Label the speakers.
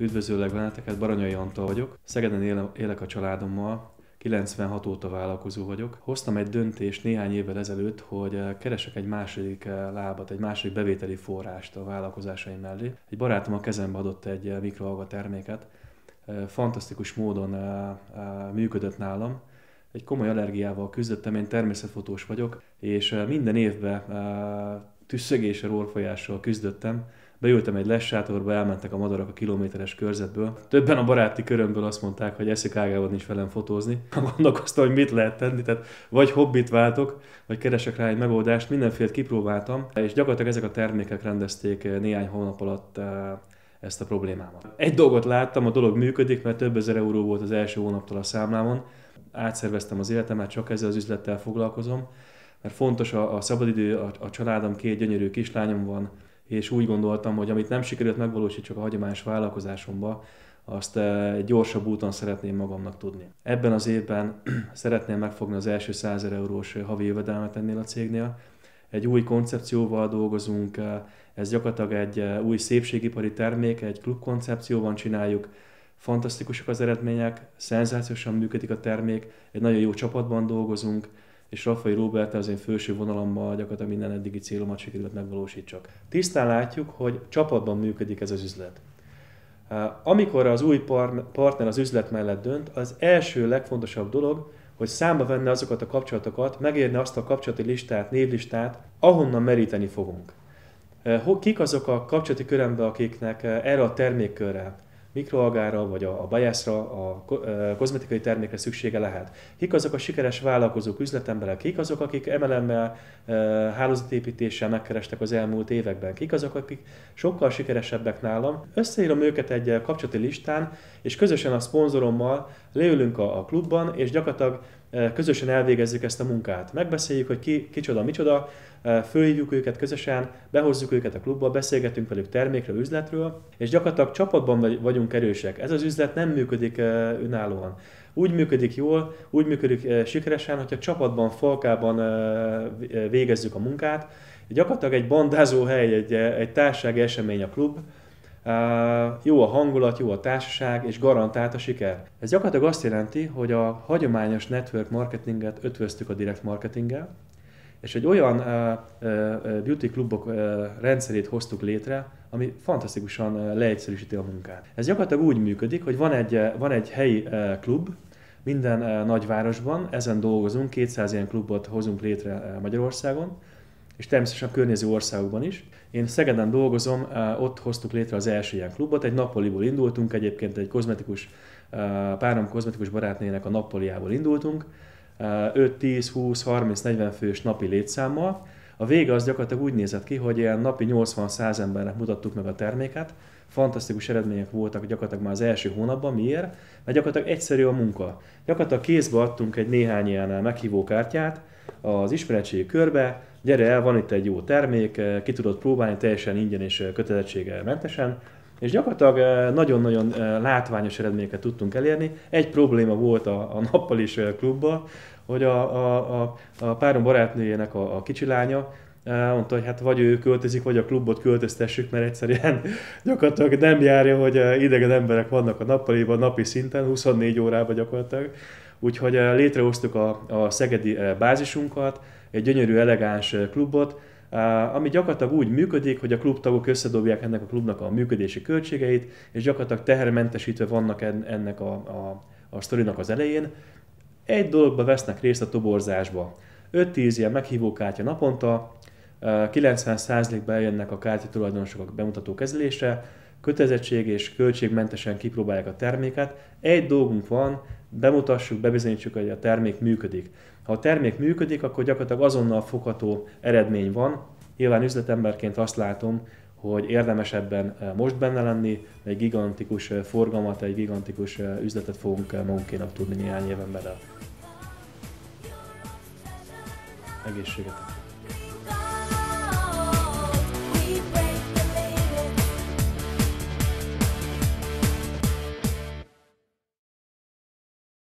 Speaker 1: Üdvözöllek benneteket, Baranyai Antal vagyok. Szegeden élek a családommal, 96 óta vállalkozó vagyok. Hoztam egy döntést néhány évvel ezelőtt, hogy eh, keresek egy második eh, lábat, egy második bevételi forrást a vállalkozásaim mellé. Egy barátom a kezembe adott egy eh, mikroalga terméket, fantasztikus módon működött nálam, egy komoly allergiával küzdöttem, én természetfotós vagyok, és minden évben tüsszögéssel, orfolyással küzdöttem, Beültem egy lesátorba, elmentek a madarak a kilométeres körzetből. Többen a baráti körömből azt mondták, hogy eszik ágában nincs velem fotózni. Gondolkoztam, hogy mit lehet tenni, tehát vagy hobbit váltok, vagy keresek rá egy megoldást, mindenfélet kipróbáltam, és gyakorlatilag ezek a termékek rendezték eh, néhány hónap alatt eh, ezt a problémámat. Egy dolgot láttam, a dolog működik, mert több ezer euró volt az első hónaptól a számlámon. Átszerveztem az életemet, csak ezzel az üzlettel foglalkozom, mert fontos a, a szabadidő, a, a családom, két gyönyörű kislányom van, és úgy gondoltam, hogy amit nem sikerült csak a hagyományos vállalkozásomba, azt eh, egy gyorsabb úton szeretném magamnak tudni. Ebben az évben szeretném megfogni az első 100 eurós havi jövedelmet ennél a cégnél. Egy új koncepcióval dolgozunk, eh, ez gyakorlatilag egy eh, új szépségipari termék, egy klubkoncepcióban csináljuk, fantasztikusak az eredmények, szenzációsan működik a termék, egy nagyon jó csapatban dolgozunk, és Rafai Robert az én főső vonalammal gyakorlatilag minden eddigi célomat sikerült megvalósítsak. Tisztán látjuk, hogy csapatban működik ez az üzlet. Amikor az új partner az üzlet mellett dönt, az első legfontosabb dolog, hogy számba venne azokat a kapcsolatokat, megérne azt a kapcsolati listát, névlistát, ahonnan meríteni fogunk. Kik azok a kapcsolati körembe, akiknek erre a termékkörre, mikroalgára, vagy a, a bajászra, a kozmetikai termékre szüksége lehet. Kik azok a sikeres vállalkozók, üzletemberek, kik azok, akik MLM-mel, hálózatépítéssel megkerestek az elmúlt években, kik azok, akik sokkal sikeresebbek nálam. Összeírom őket egy kapcsolati listán, és közösen a szponzorommal leülünk a, a klubban, és gyakorlatilag Eh, közösen elvégezzük ezt a munkát. Megbeszéljük, hogy ki, kicsoda, micsoda, eh, fölhívjuk őket közösen, behozzuk őket a klubba, beszélgetünk velük termékről, üzletről, és gyakorlatilag csapatban vagyunk erősek. Ez az üzlet nem működik eh, önállóan. Úgy működik jól, úgy működik sikeresen, hogyha csapatban, falkában végezzük a munkát. Gyakorlatilag egy bandázó hely, egy, egy társági esemény a klub, jó a hangulat, jó a társaság, és garantált a siker. Ez gyakorlatilag azt jelenti, hogy a hagyományos network marketinget ötvöztük a direct marketinggel, és egy olyan beauty klubok rendszerét hoztuk létre, ami fantasztikusan leegyszerűsíti a munkát. Ez gyakorlatilag úgy működik, hogy van egy, van egy helyi klub, minden nagyvárosban, ezen dolgozunk, 200 ilyen klubot hozunk létre Magyarországon, és természetesen a környező országokban is. Én Szegeden dolgozom, eh, ott hoztuk létre az első ilyen klubot, egy Napoliból indultunk, egyébként egy kozmetikus, eh, párom kozmetikus barátnének a Napoliából indultunk, 5, 10, 20, 30, 40 fős napi létszámmal. A vége az gyakorlatilag úgy nézett ki, hogy ilyen napi 80-100 embernek mutattuk meg a terméket, fantasztikus eredmények voltak gyakorlatilag már az első hónapban. Miért? Mert gyakorlatilag egyszerű a munka. Gyakorlatilag kézbe adtunk egy néhány ilyen meghívókártyát az ismeretségi körbe, gyere el, van itt egy jó termék, eh, ki tudod próbálni teljesen ingyen és eh, kötelezettsége mentesen, és gyakorlatilag eh, nagyon-nagyon látványos eredményeket tudtunk elérni. Egy probléma volt a, a is klubban, hogy a, a, a, a párom barátnőjének a, a kicsi lánya mondta, hogy hát vagy ő költözik, vagy a klubot költöztessük, mert egyszerűen gyakorlatilag nem járja, hogy idegen emberek vannak a nappaliban napi szinten, 24 órában gyakorlatilag. Úgyhogy létrehoztuk a, a szegedi bázisunkat, egy gyönyörű, elegáns klubot, ami gyakorlatilag úgy működik, hogy a klubtagok összedobják ennek a klubnak a működési költségeit, és gyakorlatilag tehermentesítve vannak ennek a, a, a sztorinak az elején. Egy dologba vesznek részt a toborzásba. 5-10 ilyen meghívókártya naponta, 90%-ban eljönnek a kártya tulajdonosok a bemutató kezelésre, kötelezettség és költségmentesen kipróbálják a terméket. Egy dolgunk van, bemutassuk, bebizonyítsuk, hogy a termék működik. Ha a termék működik, akkor gyakorlatilag azonnal fogható eredmény van. Nyilván üzletemberként azt látom, hogy érdemes ebben eh, most benne lenni, egy gigantikus eh, forgalmat, egy gigantikus eh, üzletet fogunk magunkénak tudni néhány éven belőle. Egészségetek!